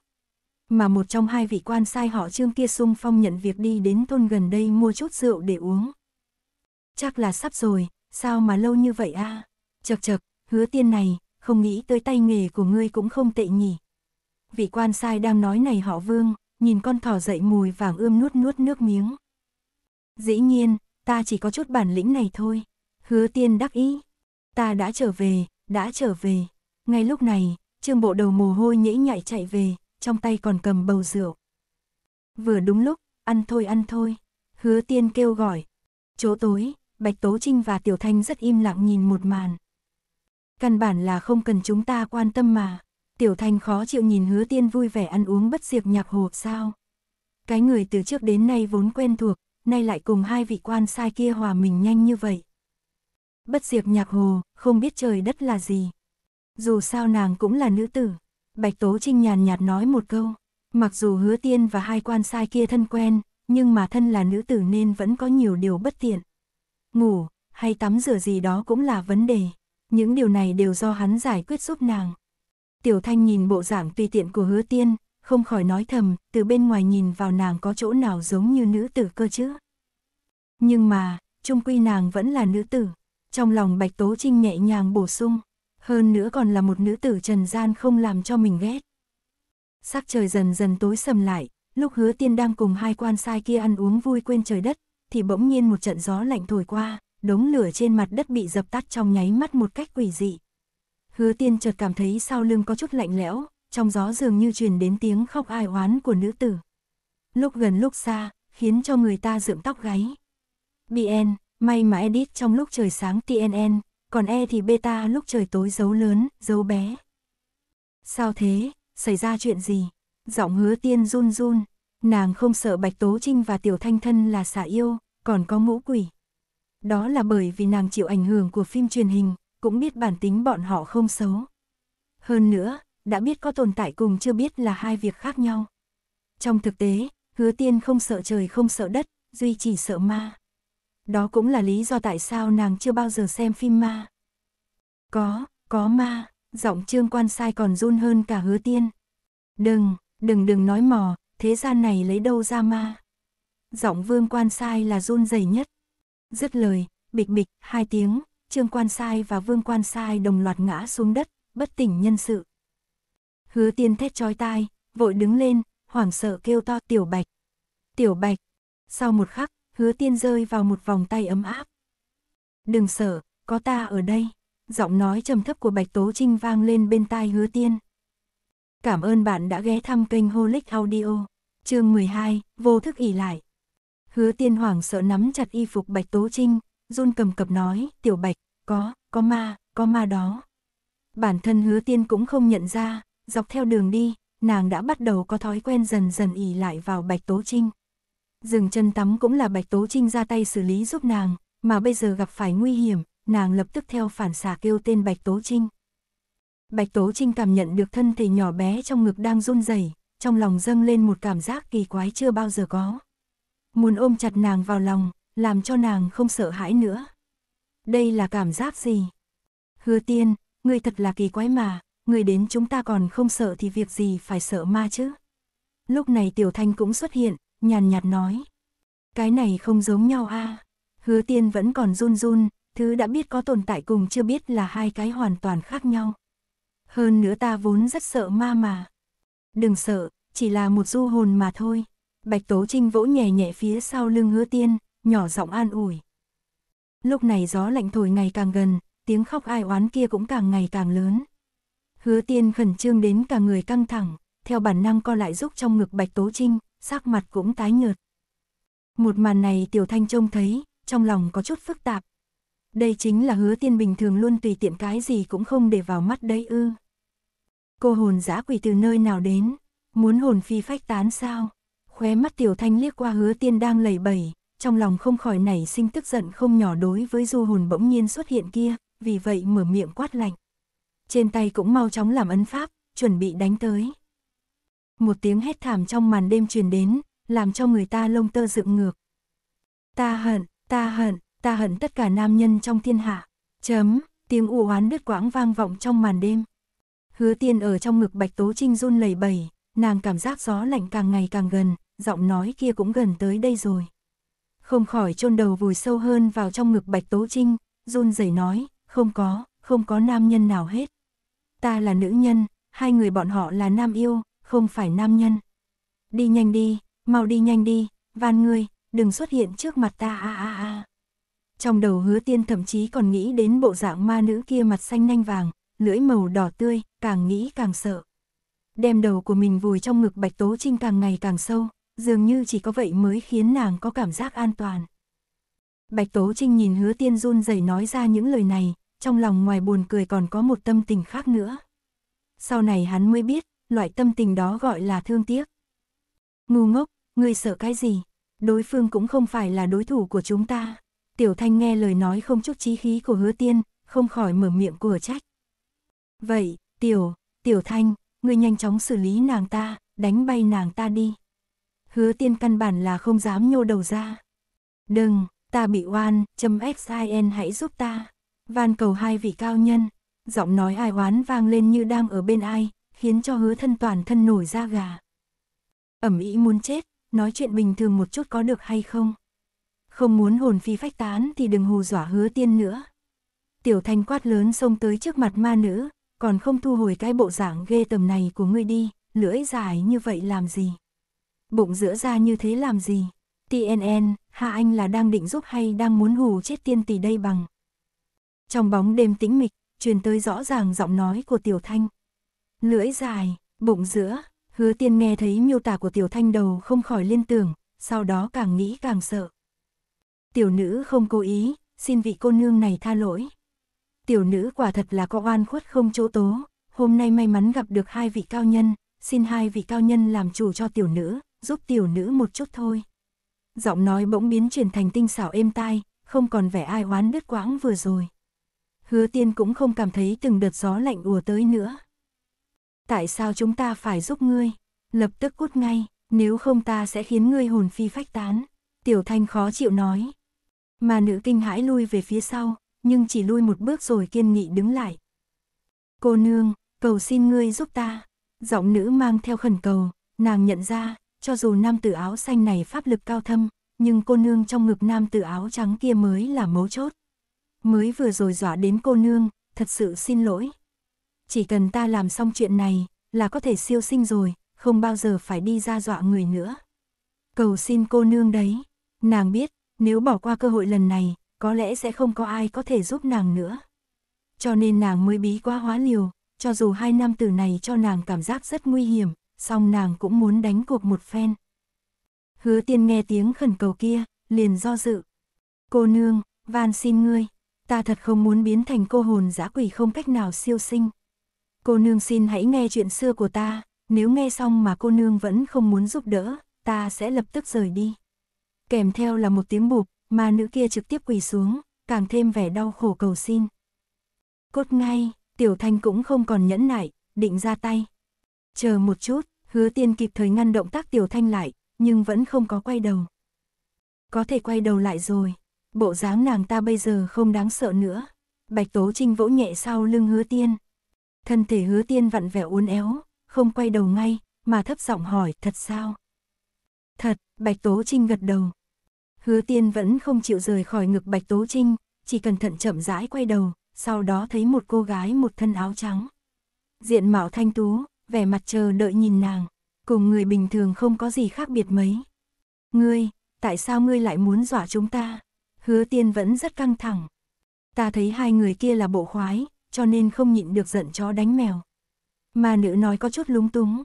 [SPEAKER 1] Mà một trong hai vị quan sai họ trương kia sung phong nhận việc đi đến thôn gần đây mua chút rượu để uống. Chắc là sắp rồi, sao mà lâu như vậy a à? Chật chật, hứa tiên này, không nghĩ tới tay nghề của ngươi cũng không tệ nhỉ. Vị quan sai đang nói này họ vương, nhìn con thỏ dậy mùi vàng ươm nuốt nuốt nước miếng. Dĩ nhiên, ta chỉ có chút bản lĩnh này thôi. Hứa tiên đắc ý. Ta đã trở về, đã trở về. Ngay lúc này, trương bộ đầu mồ hôi nhễ nhại chạy về, trong tay còn cầm bầu rượu. Vừa đúng lúc, ăn thôi ăn thôi. Hứa tiên kêu gọi. Chỗ tối, Bạch Tố Trinh và Tiểu Thanh rất im lặng nhìn một màn. Căn bản là không cần chúng ta quan tâm mà. Tiểu Thanh khó chịu nhìn hứa tiên vui vẻ ăn uống bất diệt nhạc hồ sao. Cái người từ trước đến nay vốn quen thuộc, nay lại cùng hai vị quan sai kia hòa mình nhanh như vậy. Bất diệt nhạc hồ, không biết trời đất là gì. Dù sao nàng cũng là nữ tử. Bạch Tố Trinh nhàn nhạt nói một câu. Mặc dù hứa tiên và hai quan sai kia thân quen, nhưng mà thân là nữ tử nên vẫn có nhiều điều bất tiện. Ngủ, hay tắm rửa gì đó cũng là vấn đề. Những điều này đều do hắn giải quyết giúp nàng. Tiểu Thanh nhìn bộ dạng tùy tiện của hứa tiên, không khỏi nói thầm, từ bên ngoài nhìn vào nàng có chỗ nào giống như nữ tử cơ chứ. Nhưng mà, trung quy nàng vẫn là nữ tử. Trong lòng Bạch Tố Trinh nhẹ nhàng bổ sung, hơn nữa còn là một nữ tử trần gian không làm cho mình ghét. Sắc trời dần dần tối sầm lại, lúc hứa tiên đang cùng hai quan sai kia ăn uống vui quên trời đất, thì bỗng nhiên một trận gió lạnh thổi qua, đống lửa trên mặt đất bị dập tắt trong nháy mắt một cách quỷ dị hứa tiên chợt cảm thấy sau lưng có chút lạnh lẽo, trong gió dường như truyền đến tiếng khóc ai oán của nữ tử. Lúc gần lúc xa, khiến cho người ta rượm tóc gáy. BN, may mà edit trong lúc trời sáng TNN, còn E thì beta lúc trời tối giấu lớn, giấu bé. Sao thế, xảy ra chuyện gì? Giọng hứa tiên run run, nàng không sợ Bạch Tố Trinh và Tiểu Thanh Thân là xả yêu, còn có ngũ quỷ. Đó là bởi vì nàng chịu ảnh hưởng của phim truyền hình, cũng biết bản tính bọn họ không xấu. Hơn nữa, đã biết có tồn tại cùng chưa biết là hai việc khác nhau. Trong thực tế, hứa tiên không sợ trời không sợ đất, duy chỉ sợ ma. Đó cũng là lý do tại sao nàng chưa bao giờ xem phim ma. Có, có ma, giọng trương quan sai còn run hơn cả hứa tiên. Đừng, đừng đừng nói mò, thế gian này lấy đâu ra ma. Giọng vương quan sai là run dày nhất. Dứt lời, bịch bịch, hai tiếng, Trương Quan Sai và Vương Quan Sai đồng loạt ngã xuống đất, bất tỉnh nhân sự. Hứa tiên thét chói tai, vội đứng lên, hoảng sợ kêu to tiểu bạch. Tiểu bạch, sau một khắc, hứa tiên rơi vào một vòng tay ấm áp. Đừng sợ, có ta ở đây. Giọng nói trầm thấp của Bạch Tố Trinh vang lên bên tai hứa tiên. Cảm ơn bạn đã ghé thăm kênh Holic Audio. chương 12, vô thức ỉ lại. Hứa tiên hoảng sợ nắm chặt y phục Bạch Tố Trinh, run cầm cập nói, tiểu bạch, có, có ma, có ma đó. Bản thân hứa tiên cũng không nhận ra, dọc theo đường đi, nàng đã bắt đầu có thói quen dần dần ỉ lại vào bạch tố trinh. Dừng chân tắm cũng là bạch tố trinh ra tay xử lý giúp nàng, mà bây giờ gặp phải nguy hiểm, nàng lập tức theo phản xạ kêu tên bạch tố trinh. Bạch Tố Trinh cảm nhận được thân thể nhỏ bé trong ngực đang run rẩy, trong lòng dâng lên một cảm giác kỳ quái chưa bao giờ có. Muốn ôm chặt nàng vào lòng, làm cho nàng không sợ hãi nữa. Đây là cảm giác gì? Hứa tiên, người thật là kỳ quái mà, người đến chúng ta còn không sợ thì việc gì phải sợ ma chứ? Lúc này Tiểu Thanh cũng xuất hiện, nhàn nhạt nói. Cái này không giống nhau a à? Hứa tiên vẫn còn run run, thứ đã biết có tồn tại cùng chưa biết là hai cái hoàn toàn khác nhau. Hơn nữa ta vốn rất sợ ma mà. Đừng sợ, chỉ là một du hồn mà thôi. Bạch Tố Trinh vỗ nhẹ nhẹ phía sau lưng hứa tiên, nhỏ giọng an ủi. Lúc này gió lạnh thổi ngày càng gần, tiếng khóc ai oán kia cũng càng ngày càng lớn. Hứa tiên khẩn trương đến cả người căng thẳng, theo bản năng co lại giúp trong ngực Bạch Tố Trinh, sắc mặt cũng tái nhợt. Một màn này Tiểu Thanh trông thấy, trong lòng có chút phức tạp. Đây chính là hứa tiên bình thường luôn tùy tiện cái gì cũng không để vào mắt đấy ư. Cô hồn dã quỷ từ nơi nào đến, muốn hồn phi phách tán sao? Khóe mắt Tiểu Thanh liếc qua hứa tiên đang lẩy bẩy, trong lòng không khỏi nảy sinh tức giận không nhỏ đối với du hồn bỗng nhiên xuất hiện kia, vì vậy mở miệng quát lạnh. Trên tay cũng mau chóng làm ấn pháp, chuẩn bị đánh tới. Một tiếng hét thảm trong màn đêm truyền đến, làm cho người ta lông tơ dựng ngược. Ta hận, ta hận, ta hận tất cả nam nhân trong thiên hạ. Chấm, tiếng u oán đứt quãng vang vọng trong màn đêm. Hứa tiên ở trong ngực Bạch Tố Trinh run lẩy bẩy, nàng cảm giác gió lạnh càng ngày càng gần, giọng nói kia cũng gần tới đây rồi không khỏi chôn đầu vùi sâu hơn vào trong ngực Bạch Tố Trinh, run rẩy nói, không có, không có nam nhân nào hết. Ta là nữ nhân, hai người bọn họ là nam yêu, không phải nam nhân. Đi nhanh đi, mau đi nhanh đi, van ngươi, đừng xuất hiện trước mặt ta a a a. Trong đầu hứa tiên thậm chí còn nghĩ đến bộ dạng ma nữ kia mặt xanh nanh vàng, lưỡi màu đỏ tươi, càng nghĩ càng sợ. Đem đầu của mình vùi trong ngực Bạch Tố Trinh càng ngày càng sâu, dường như chỉ có vậy mới khiến nàng có cảm giác an toàn. Bạch Tố Trinh nhìn hứa tiên run rẩy nói ra những lời này, trong lòng ngoài buồn cười còn có một tâm tình khác nữa. Sau này hắn mới biết, loại tâm tình đó gọi là thương tiếc. Ngu ngốc, ngươi sợ cái gì? Đối phương cũng không phải là đối thủ của chúng ta. Tiểu Thanh nghe lời nói không chút chí khí của hứa tiên, không khỏi mở miệng của trách. Vậy, Tiểu, Tiểu Thanh, ngươi nhanh chóng xử lý nàng ta, đánh bay nàng ta đi hứa tiên căn bản là không dám nhô đầu ra. Đừng, ta bị oan, châm xin hãy giúp ta. van cầu hai vị cao nhân, giọng nói ai oán vang lên như đang ở bên ai, khiến cho hứa thân toàn thân nổi da gà. Ẩm ý muốn chết, nói chuyện bình thường một chút có được hay không? Không muốn hồn phi phách tán thì đừng hù dọa hứa tiên nữa. Tiểu thanh quát lớn xông tới trước mặt ma nữ, còn không thu hồi cái bộ dạng ghê tầm này của ngươi đi, lưỡi dài như vậy làm gì? Bụng giữa ra như thế làm gì? TNN, Hạ Anh là đang định giúp hay đang muốn hù chết tiên tỷ đây bằng? Trong bóng đêm tĩnh mịch, truyền tới rõ ràng giọng nói của Tiểu Thanh. Lưỡi dài, bụng giữa, hứa tiên nghe thấy miêu tả của Tiểu Thanh đầu không khỏi liên tưởng, sau đó càng nghĩ càng sợ. Tiểu nữ không cố ý, xin vị cô nương này tha lỗi. Tiểu nữ quả thật là có oan khuất không chỗ tố, hôm nay may mắn gặp được hai vị cao nhân, xin hai vị cao nhân làm chủ cho tiểu nữ, giúp tiểu nữ một chút thôi. Giọng nói bỗng biến chuyển thành tinh xảo êm tai, không còn vẻ ai oán đứt quãng vừa rồi. Hứa tiên cũng không cảm thấy từng đợt gió lạnh ùa tới nữa. Tại sao chúng ta phải giúp ngươi? Lập tức cút ngay, nếu không ta sẽ khiến ngươi hồn phi phách tán. Tiểu thanh khó chịu nói. Mà nữ kinh hãi lui về phía sau, nhưng chỉ lui một bước rồi kiên nghị đứng lại. Cô nương, cầu xin ngươi giúp ta. Giọng nữ mang theo khẩn cầu, nàng nhận ra, cho dù nam tử áo xanh này pháp lực cao thâm, nhưng cô nương trong ngực nam tử áo trắng kia mới là mấu chốt. Mới vừa rồi dọa đến cô nương, thật sự xin lỗi. Chỉ cần ta làm xong chuyện này, là có thể siêu sinh rồi, không bao giờ phải đi ra dọa người nữa. Cầu xin cô nương đấy, nàng biết, nếu bỏ qua cơ hội lần này, có lẽ sẽ không có ai có thể giúp nàng nữa. Cho nên nàng mới bí quá hóa liều, cho dù hai nam tử này cho nàng cảm giác rất nguy hiểm, song nàng cũng muốn đánh cuộc một phen. Hứa tiên nghe tiếng khẩn cầu kia, liền do dự. Cô nương, van xin ngươi, ta thật không muốn biến thành cô hồn dã quỷ không cách nào siêu sinh. Cô nương xin hãy nghe chuyện xưa của ta, nếu nghe xong mà cô nương vẫn không muốn giúp đỡ, ta sẽ lập tức rời đi. Kèm theo là một tiếng bụp, mà nữ kia trực tiếp quỳ xuống, càng thêm vẻ đau khổ cầu xin. Cốt ngay, tiểu thanh cũng không còn nhẫn nại, định ra tay. Chờ một chút, hứa tiên kịp thời ngăn động tác tiểu thanh lại, nhưng vẫn không có quay đầu. Có thể quay đầu lại rồi, bộ dáng nàng ta bây giờ không đáng sợ nữa. Bạch Tố Trinh vỗ nhẹ sau lưng hứa tiên. Thân thể hứa tiên vặn vẹo uốn éo, không quay đầu ngay, mà thấp giọng hỏi thật sao? Thật, Bạch Tố Trinh gật đầu. Hứa tiên vẫn không chịu rời khỏi ngực Bạch Tố Trinh, chỉ cẩn thận chậm rãi quay đầu, sau đó thấy một cô gái một thân áo trắng. Diện mạo thanh tú, vẻ mặt chờ đợi nhìn nàng, cùng người bình thường không có gì khác biệt mấy. Ngươi, tại sao ngươi lại muốn dọa chúng ta? Hứa tiên vẫn rất căng thẳng. Ta thấy hai người kia là bộ khoái, cho nên không nhịn được giận chó đánh mèo. Mà nữ nói có chút lúng túng.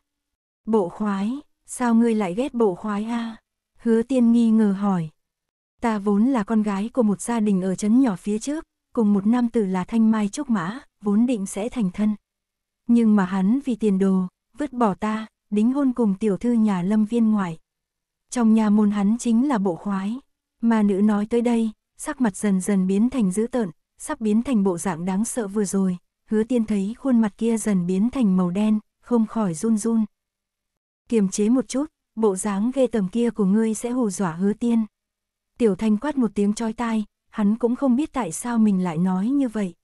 [SPEAKER 1] Bộ khoái, sao ngươi lại ghét bộ khoái a? Hứa tiên nghi ngờ hỏi. Ta vốn là con gái của một gia đình ở trấn nhỏ phía trước, cùng một nam tử là thanh mai trúc mã, vốn định sẽ thành thân. Nhưng mà hắn vì tiền đồ, vứt bỏ ta, đính hôn cùng tiểu thư nhà lâm viên ngoại. Trong nhà môn hắn chính là bộ khoái. Mà nữ nói tới đây, sắc mặt dần dần biến thành dữ tợn, sắp biến thành bộ dạng đáng sợ vừa rồi. Hứa tiên thấy khuôn mặt kia dần biến thành màu đen, không khỏi run run. Kiềm chế một chút, bộ dáng ghê tầm kia của ngươi sẽ hù dọa hứa tiên. Tiểu thanh quát một tiếng chói tai, hắn cũng không biết tại sao mình lại nói như vậy.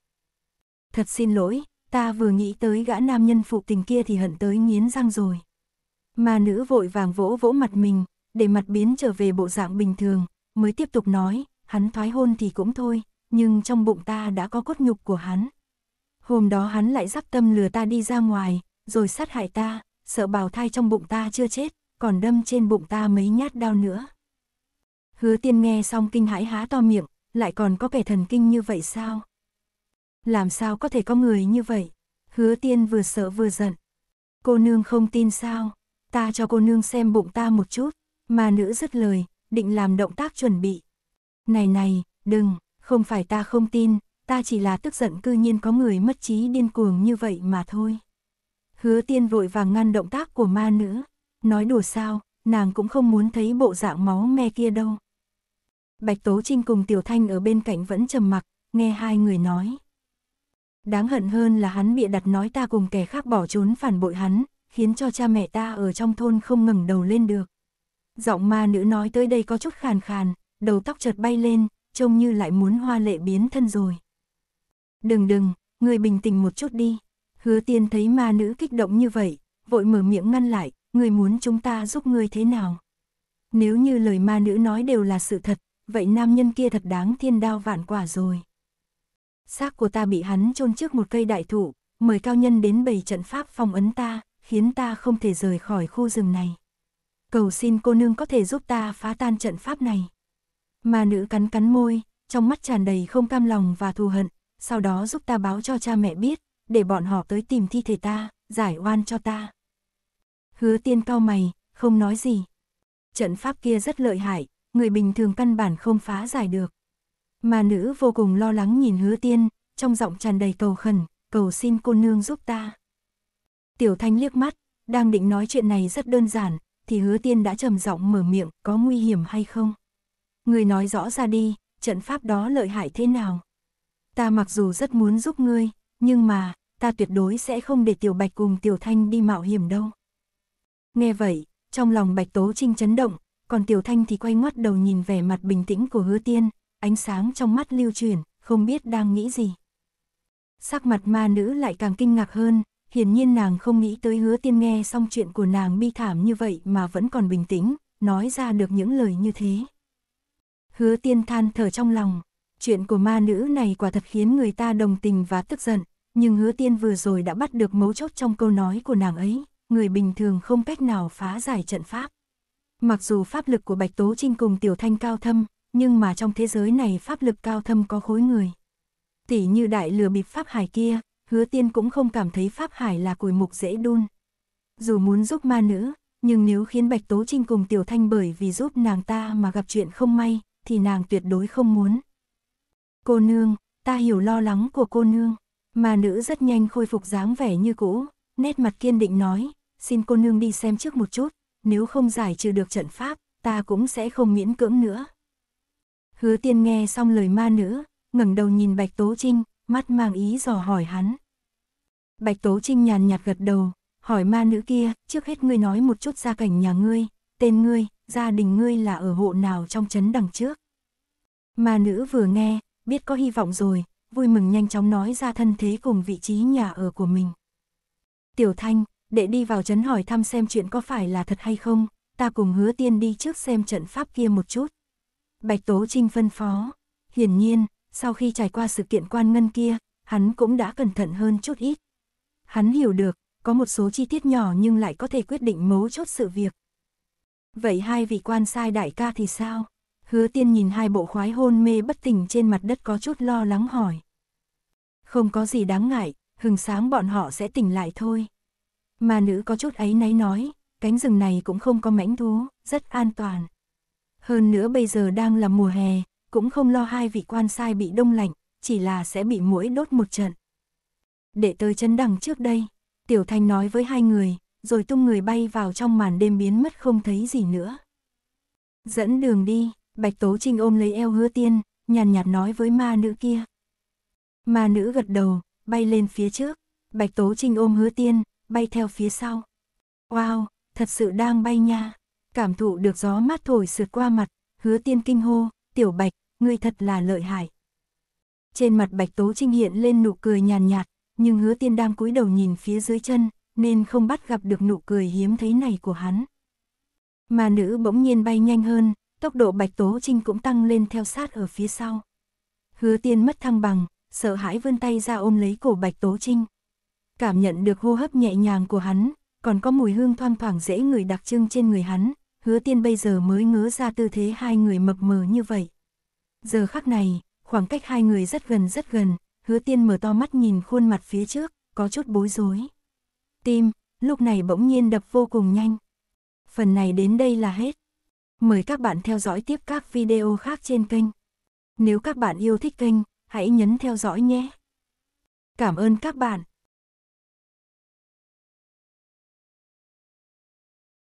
[SPEAKER 1] Thật xin lỗi, Ta vừa nghĩ tới gã nam nhân phụ tình kia thì hận tới nghiến răng rồi. Mà nữ vội vàng vỗ vỗ mặt mình, để mặt biến trở về bộ dạng bình thường, mới tiếp tục nói, hắn thoái hôn thì cũng thôi, nhưng trong bụng ta đã có cốt nhục của hắn. Hôm đó hắn lại dắp tâm lừa ta đi ra ngoài, rồi sát hại ta, sợ bào thai trong bụng ta chưa chết, còn đâm trên bụng ta mấy nhát đau nữa. Hứa tiên nghe xong kinh hãi há to miệng, lại còn có kẻ thần kinh như vậy sao? làm sao có thể có người như vậy? Hứa tiên vừa sợ vừa giận. Cô nương không tin sao, ta cho cô nương xem bụng ta một chút, mà nữ dứt lời, định làm động tác chuẩn bị. Này này, đừng, không phải ta không tin, ta chỉ là tức giận cư nhiên có người mất trí điên cuồng như vậy mà thôi. Hứa tiên vội vàng ngăn động tác của ma nữ, nói đùa sao, nàng cũng không muốn thấy bộ dạng máu me kia đâu. Bạch Tố Trinh cùng Tiểu Thanh ở bên cạnh vẫn trầm mặc, nghe hai người nói. Đáng hận hơn là hắn bịa đặt nói ta cùng kẻ khác bỏ trốn phản bội hắn, khiến cho cha mẹ ta ở trong thôn không ngẩng đầu lên được. Giọng ma nữ nói tới đây có chút khàn khàn, đầu tóc chợt bay lên, trông như lại muốn hoa lệ biến thân rồi. Đừng đừng, người bình tĩnh một chút đi. Hứa tiên thấy ma nữ kích động như vậy, vội mở miệng ngăn lại, người muốn chúng ta giúp người thế nào? Nếu như lời ma nữ nói đều là sự thật, vậy nam nhân kia thật đáng thiên đao vạn quả rồi xác của ta bị hắn chôn trước một cây đại thụ, mời cao nhân đến bày trận pháp phong ấn ta, khiến ta không thể rời khỏi khu rừng này. Cầu xin cô nương có thể giúp ta phá tan trận pháp này. Mà nữ cắn cắn môi, trong mắt tràn đầy không cam lòng và thù hận, sau đó giúp ta báo cho cha mẹ biết, để bọn họ tới tìm thi thể ta, giải oan cho ta. Hứa tiên cao mày, không nói gì. Trận pháp kia rất lợi hại, người bình thường căn bản không phá giải được. Mà nữ vô cùng lo lắng nhìn hứa tiên, trong giọng tràn đầy cầu khẩn, cầu xin cô nương giúp ta. Tiểu thanh liếc mắt, đang định nói chuyện này rất đơn giản, thì hứa tiên đã trầm giọng mở miệng có nguy hiểm hay không. Người nói rõ ra đi, trận pháp đó lợi hại thế nào. Ta mặc dù rất muốn giúp ngươi, nhưng mà, ta tuyệt đối sẽ không để tiểu bạch cùng tiểu thanh đi mạo hiểm đâu. Nghe vậy, trong lòng bạch tố trinh chấn động, còn tiểu thanh thì quay ngoắt đầu nhìn vẻ mặt bình tĩnh của hứa tiên, ánh sáng trong mắt lưu chuyển, không biết đang nghĩ gì. Sắc mặt ma nữ lại càng kinh ngạc hơn, hiển nhiên nàng không nghĩ tới hứa tiên nghe xong chuyện của nàng bi thảm như vậy mà vẫn còn bình tĩnh, nói ra được những lời như thế. Hứa tiên than thở trong lòng, chuyện của ma nữ này quả thật khiến người ta đồng tình và tức giận, nhưng hứa tiên vừa rồi đã bắt được mấu chốt trong câu nói của nàng ấy, người bình thường không cách nào phá giải trận pháp. Mặc dù pháp lực của Bạch Tố Trinh cùng Tiểu Thanh cao thâm, nhưng mà trong thế giới này pháp lực cao thâm có khối người. tỷ như đại lừa bịp pháp hải kia, hứa tiên cũng không cảm thấy pháp hải là củi mục dễ đun. Dù muốn giúp ma nữ, nhưng nếu khiến Bạch Tố Trinh cùng Tiểu Thanh bởi vì giúp nàng ta mà gặp chuyện không may, thì nàng tuyệt đối không muốn. Cô nương, ta hiểu lo lắng của cô nương. ma nữ rất nhanh khôi phục dáng vẻ như cũ, nét mặt kiên định nói, xin cô nương đi xem trước một chút, nếu không giải trừ được trận pháp, ta cũng sẽ không miễn cưỡng nữa. Hứa tiên nghe xong lời ma nữ, ngẩng đầu nhìn Bạch Tố Trinh, mắt mang ý dò hỏi hắn. Bạch Tố Trinh nhàn nhạt gật đầu, hỏi ma nữ kia, trước hết ngươi nói một chút gia cảnh nhà ngươi, tên ngươi, gia đình ngươi là ở hộ nào trong trấn đằng trước. Ma nữ vừa nghe, biết có hy vọng rồi, vui mừng nhanh chóng nói ra thân thế cùng vị trí nhà ở của mình. Tiểu Thanh, để đi vào trấn hỏi thăm xem chuyện có phải là thật hay không, ta cùng hứa tiên đi trước xem trận pháp kia một chút. Bạch Tố Trinh phân phó. Hiển nhiên, sau khi trải qua sự kiện quan ngân kia, hắn cũng đã cẩn thận hơn chút ít. Hắn hiểu được, có một số chi tiết nhỏ nhưng lại có thể quyết định mấu chốt sự việc. Vậy hai vị quan sai đại ca thì sao? Hứa tiên nhìn hai bộ khoái hôn mê bất tỉnh trên mặt đất có chút lo lắng hỏi. Không có gì đáng ngại, hừng sáng bọn họ sẽ tỉnh lại thôi. Mà nữ có chút ấy náy nói, cánh rừng này cũng không có mãnh thú, rất an toàn. Hơn nữa bây giờ đang là mùa hè, cũng không lo hai vị quan sai bị đông lạnh, chỉ là sẽ bị muỗi đốt một trận. Để tới chân đằng trước đây, Tiểu Thanh nói với hai người, rồi tung người bay vào trong màn đêm biến mất không thấy gì nữa. Dẫn đường đi, Bạch Tố Trinh ôm lấy eo hứa tiên, nhàn nhạt nói với ma nữ kia. Ma nữ gật đầu, bay lên phía trước, Bạch Tố Trinh ôm hứa tiên, bay theo phía sau. Wow, thật sự đang bay nha. Cảm thụ được gió mát thổi sượt qua mặt, hứa tiên kinh hô, tiểu bạch, ngươi thật là lợi hại. Trên mặt bạch tố trinh hiện lên nụ cười nhàn nhạt, nhưng hứa tiên đang cúi đầu nhìn phía dưới chân, nên không bắt gặp được nụ cười hiếm thấy này của hắn. Mà nữ bỗng nhiên bay nhanh hơn, tốc độ bạch tố trinh cũng tăng lên theo sát ở phía sau. Hứa tiên mất thăng bằng, sợ hãi vươn tay ra ôm lấy cổ bạch tố trinh. Cảm nhận được hô hấp nhẹ nhàng của hắn, còn có mùi hương thoang thoảng dễ người đặc trưng trên người hắn, hứa tiên bây giờ mới ngớ ra tư thế hai người mập mờ như vậy. Giờ khắc này, khoảng cách hai người rất gần rất gần, hứa tiên mở to mắt nhìn khuôn mặt phía trước, có chút bối rối. Tim, lúc này bỗng nhiên đập vô cùng nhanh. Phần này đến đây là hết. Mời các bạn theo dõi tiếp các video khác trên kênh. Nếu các bạn yêu thích kênh, hãy nhấn theo dõi nhé. Cảm ơn các bạn.